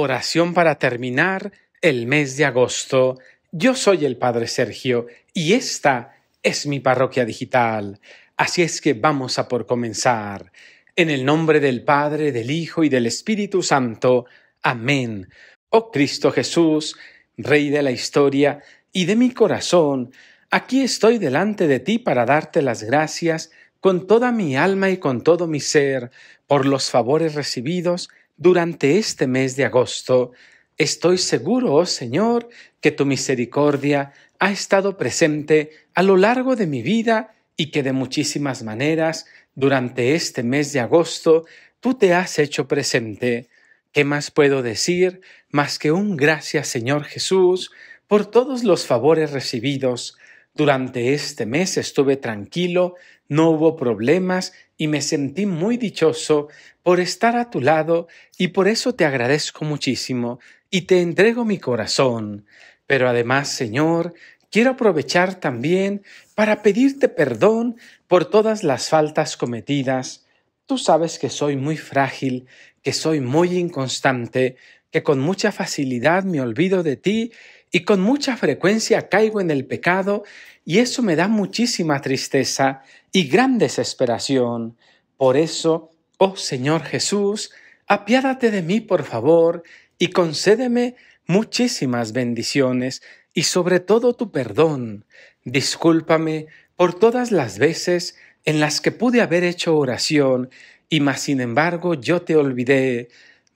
Oración para terminar el mes de agosto. Yo soy el Padre Sergio y esta es mi parroquia digital. Así es que vamos a por comenzar. En el nombre del Padre, del Hijo y del Espíritu Santo. Amén. Oh Cristo Jesús, Rey de la historia y de mi corazón, aquí estoy delante de ti para darte las gracias con toda mi alma y con todo mi ser por los favores recibidos durante este mes de agosto, estoy seguro, oh Señor, que tu misericordia ha estado presente a lo largo de mi vida y que de muchísimas maneras, durante este mes de agosto, tú te has hecho presente. ¿Qué más puedo decir más que un gracias, Señor Jesús, por todos los favores recibidos? Durante este mes estuve tranquilo, no hubo problemas y me sentí muy dichoso por estar a tu lado y por eso te agradezco muchísimo y te entrego mi corazón. Pero además, Señor, quiero aprovechar también para pedirte perdón por todas las faltas cometidas. Tú sabes que soy muy frágil, que soy muy inconstante, que con mucha facilidad me olvido de ti y con mucha frecuencia caigo en el pecado y eso me da muchísima tristeza y gran desesperación. Por eso, oh Señor Jesús, apiádate de mí, por favor, y concédeme muchísimas bendiciones y sobre todo tu perdón. Discúlpame por todas las veces en las que pude haber hecho oración y mas sin embargo yo te olvidé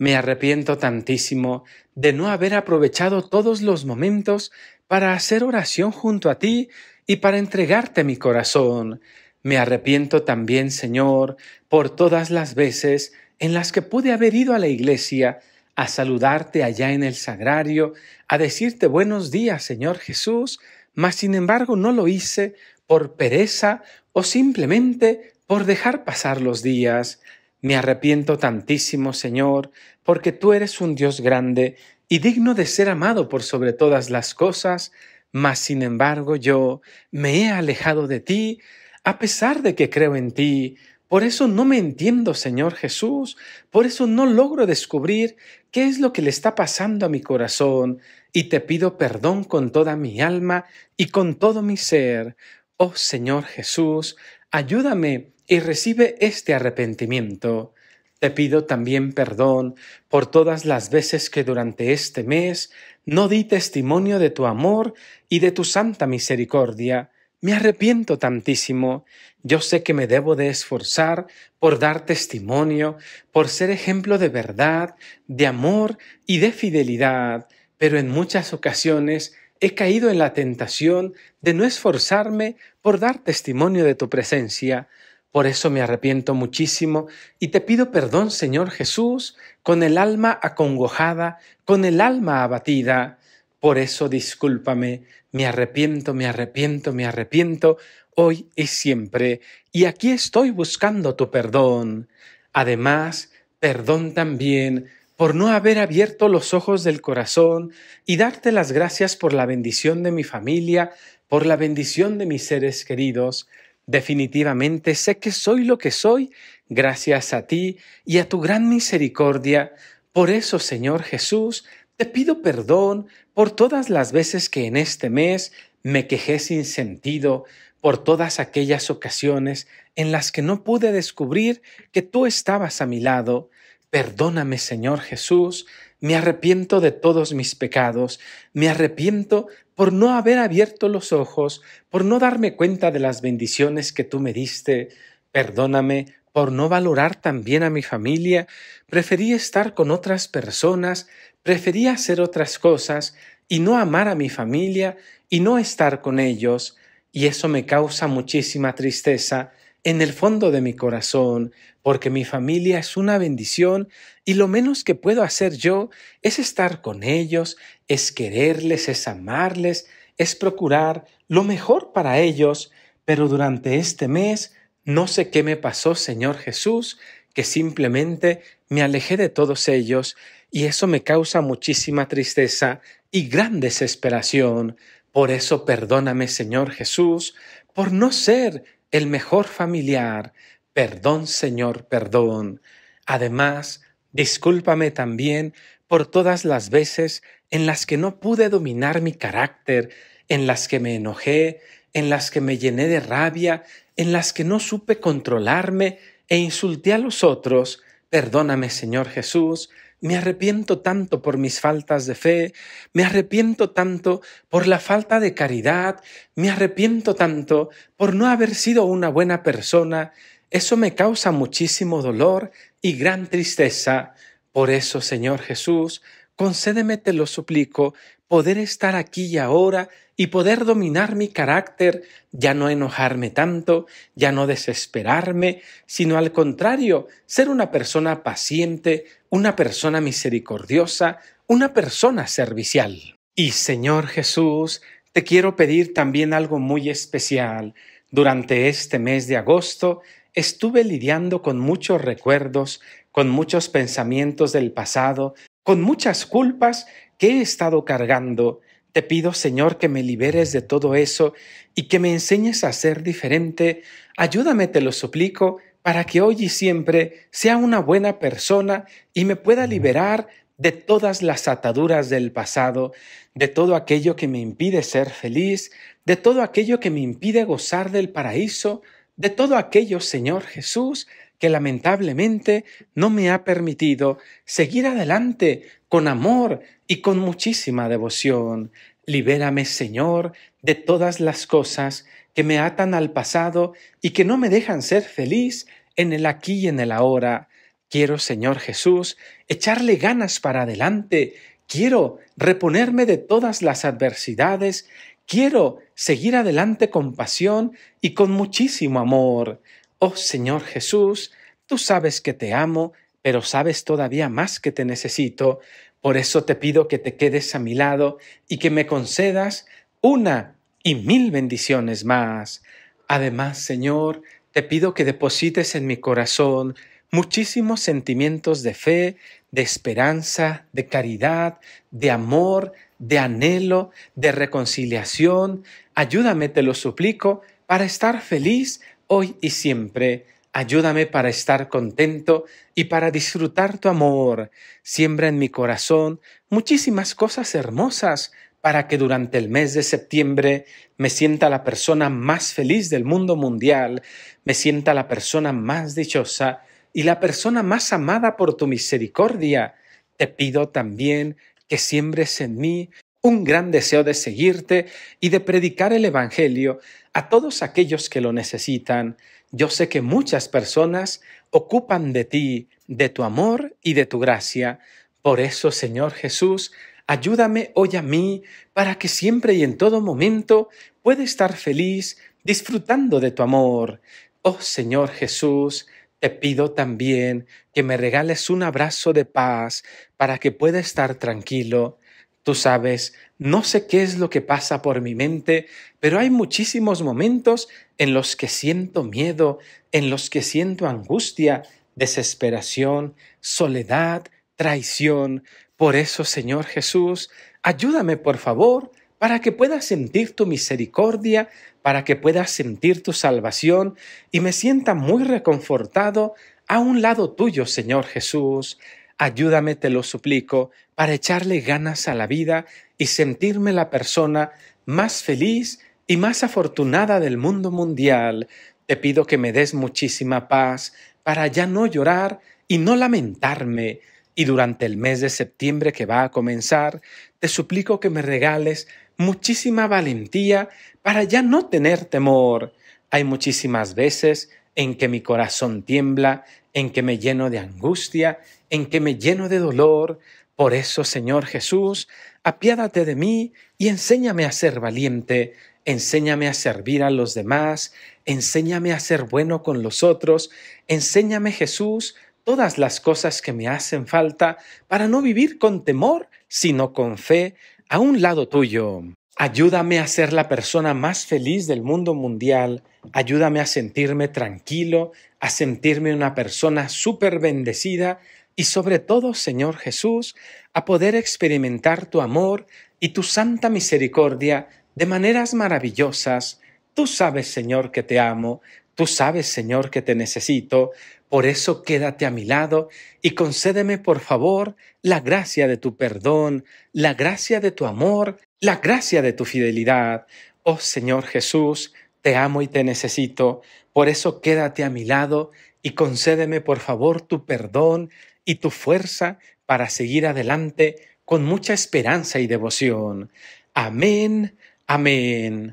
me arrepiento tantísimo de no haber aprovechado todos los momentos para hacer oración junto a ti y para entregarte mi corazón. Me arrepiento también, Señor, por todas las veces en las que pude haber ido a la iglesia a saludarte allá en el sagrario, a decirte buenos días, Señor Jesús, mas sin embargo no lo hice por pereza o simplemente por dejar pasar los días. Me arrepiento tantísimo, Señor, porque tú eres un Dios grande y digno de ser amado por sobre todas las cosas, mas sin embargo yo me he alejado de ti, a pesar de que creo en ti. Por eso no me entiendo, Señor Jesús, por eso no logro descubrir qué es lo que le está pasando a mi corazón, y te pido perdón con toda mi alma y con todo mi ser. Oh Señor Jesús, ayúdame y recibe este arrepentimiento. Te pido también perdón por todas las veces que durante este mes no di testimonio de tu amor y de tu santa misericordia. Me arrepiento tantísimo. Yo sé que me debo de esforzar por dar testimonio, por ser ejemplo de verdad, de amor y de fidelidad, pero en muchas ocasiones he caído en la tentación de no esforzarme por dar testimonio de tu presencia, por eso me arrepiento muchísimo y te pido perdón, Señor Jesús, con el alma acongojada, con el alma abatida. Por eso discúlpame, me arrepiento, me arrepiento, me arrepiento, hoy y siempre, y aquí estoy buscando tu perdón. Además, perdón también por no haber abierto los ojos del corazón y darte las gracias por la bendición de mi familia, por la bendición de mis seres queridos, Definitivamente sé que soy lo que soy gracias a ti y a tu gran misericordia. Por eso, Señor Jesús, te pido perdón por todas las veces que en este mes me quejé sin sentido, por todas aquellas ocasiones en las que no pude descubrir que tú estabas a mi lado. Perdóname, Señor Jesús, me arrepiento de todos mis pecados, me arrepiento por no haber abierto los ojos, por no darme cuenta de las bendiciones que tú me diste, perdóname por no valorar también a mi familia, preferí estar con otras personas, preferí hacer otras cosas y no amar a mi familia y no estar con ellos, y eso me causa muchísima tristeza en el fondo de mi corazón, porque mi familia es una bendición y lo menos que puedo hacer yo es estar con ellos, es quererles, es amarles, es procurar lo mejor para ellos, pero durante este mes no sé qué me pasó, Señor Jesús, que simplemente me alejé de todos ellos y eso me causa muchísima tristeza y gran desesperación. Por eso perdóname, Señor Jesús, por no ser el mejor familiar. Perdón, Señor, perdón. Además, discúlpame también por todas las veces en las que no pude dominar mi carácter, en las que me enojé, en las que me llené de rabia, en las que no supe controlarme e insulté a los otros. Perdóname, Señor Jesús. Me arrepiento tanto por mis faltas de fe, me arrepiento tanto por la falta de caridad, me arrepiento tanto por no haber sido una buena persona. Eso me causa muchísimo dolor y gran tristeza. Por eso, Señor Jesús, concédeme, te lo suplico, poder estar aquí y ahora y poder dominar mi carácter, ya no enojarme tanto, ya no desesperarme, sino al contrario, ser una persona paciente, una persona misericordiosa, una persona servicial. Y Señor Jesús, te quiero pedir también algo muy especial. Durante este mes de agosto estuve lidiando con muchos recuerdos, con muchos pensamientos del pasado, con muchas culpas que he estado cargando. Te pido, Señor, que me liberes de todo eso y que me enseñes a ser diferente. Ayúdame, te lo suplico, para que hoy y siempre sea una buena persona y me pueda liberar de todas las ataduras del pasado, de todo aquello que me impide ser feliz, de todo aquello que me impide gozar del paraíso, de todo aquello, Señor Jesús, que lamentablemente no me ha permitido seguir adelante con amor y con muchísima devoción. Libérame, Señor, de todas las cosas que me atan al pasado y que no me dejan ser feliz en el aquí y en el ahora. Quiero, Señor Jesús, echarle ganas para adelante. Quiero reponerme de todas las adversidades. Quiero seguir adelante con pasión y con muchísimo amor. Oh Señor Jesús, tú sabes que te amo, pero sabes todavía más que te necesito. Por eso te pido que te quedes a mi lado y que me concedas una y mil bendiciones más. Además, Señor, te pido que deposites en mi corazón muchísimos sentimientos de fe, de esperanza, de caridad, de amor, de anhelo, de reconciliación. Ayúdame, te lo suplico, para estar feliz hoy y siempre. Ayúdame para estar contento y para disfrutar tu amor. Siembra en mi corazón muchísimas cosas hermosas para que durante el mes de septiembre me sienta la persona más feliz del mundo mundial, me sienta la persona más dichosa y la persona más amada por tu misericordia. Te pido también que siembres en mí un gran deseo de seguirte y de predicar el Evangelio a todos aquellos que lo necesitan. Yo sé que muchas personas ocupan de ti, de tu amor y de tu gracia. Por eso, Señor Jesús, Ayúdame hoy a mí para que siempre y en todo momento pueda estar feliz disfrutando de tu amor. Oh Señor Jesús, te pido también que me regales un abrazo de paz para que pueda estar tranquilo. Tú sabes, no sé qué es lo que pasa por mi mente, pero hay muchísimos momentos en los que siento miedo, en los que siento angustia, desesperación, soledad, traición. Por eso, Señor Jesús, ayúdame por favor para que pueda sentir tu misericordia, para que pueda sentir tu salvación y me sienta muy reconfortado a un lado tuyo, Señor Jesús. Ayúdame, te lo suplico, para echarle ganas a la vida y sentirme la persona más feliz y más afortunada del mundo mundial. Te pido que me des muchísima paz para ya no llorar y no lamentarme, y durante el mes de septiembre que va a comenzar, te suplico que me regales muchísima valentía para ya no tener temor. Hay muchísimas veces en que mi corazón tiembla, en que me lleno de angustia, en que me lleno de dolor. Por eso, Señor Jesús, apiádate de mí y enséñame a ser valiente, enséñame a servir a los demás, enséñame a ser bueno con los otros, enséñame Jesús todas las cosas que me hacen falta para no vivir con temor, sino con fe a un lado tuyo. Ayúdame a ser la persona más feliz del mundo mundial, ayúdame a sentirme tranquilo, a sentirme una persona súper bendecida y sobre todo, Señor Jesús, a poder experimentar tu amor y tu santa misericordia de maneras maravillosas. Tú sabes, Señor, que te amo, Tú sabes, Señor, que te necesito, por eso quédate a mi lado y concédeme, por favor, la gracia de tu perdón, la gracia de tu amor, la gracia de tu fidelidad. Oh Señor Jesús, te amo y te necesito, por eso quédate a mi lado y concédeme, por favor, tu perdón y tu fuerza para seguir adelante con mucha esperanza y devoción. Amén, amén.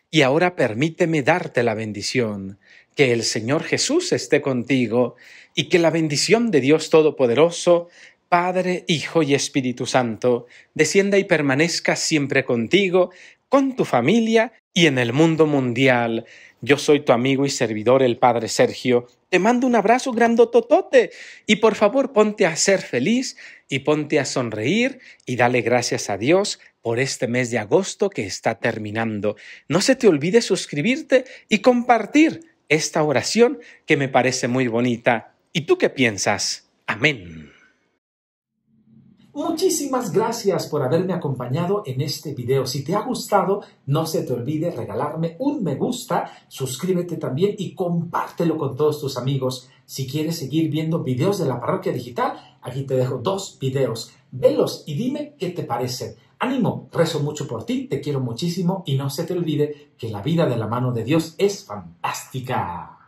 Y ahora permíteme darte la bendición, que el Señor Jesús esté contigo y que la bendición de Dios Todopoderoso, Padre, Hijo y Espíritu Santo, descienda y permanezca siempre contigo, con tu familia y en el mundo mundial yo soy tu amigo y servidor, el Padre Sergio. Te mando un abrazo grandototote y por favor ponte a ser feliz y ponte a sonreír y dale gracias a Dios por este mes de agosto que está terminando. No se te olvide suscribirte y compartir esta oración que me parece muy bonita. ¿Y tú qué piensas? Amén. Muchísimas gracias por haberme acompañado en este video. Si te ha gustado, no se te olvide regalarme un me gusta, suscríbete también y compártelo con todos tus amigos. Si quieres seguir viendo videos de la parroquia digital, aquí te dejo dos videos. Velos y dime qué te parecen. Ánimo, rezo mucho por ti, te quiero muchísimo y no se te olvide que la vida de la mano de Dios es fantástica.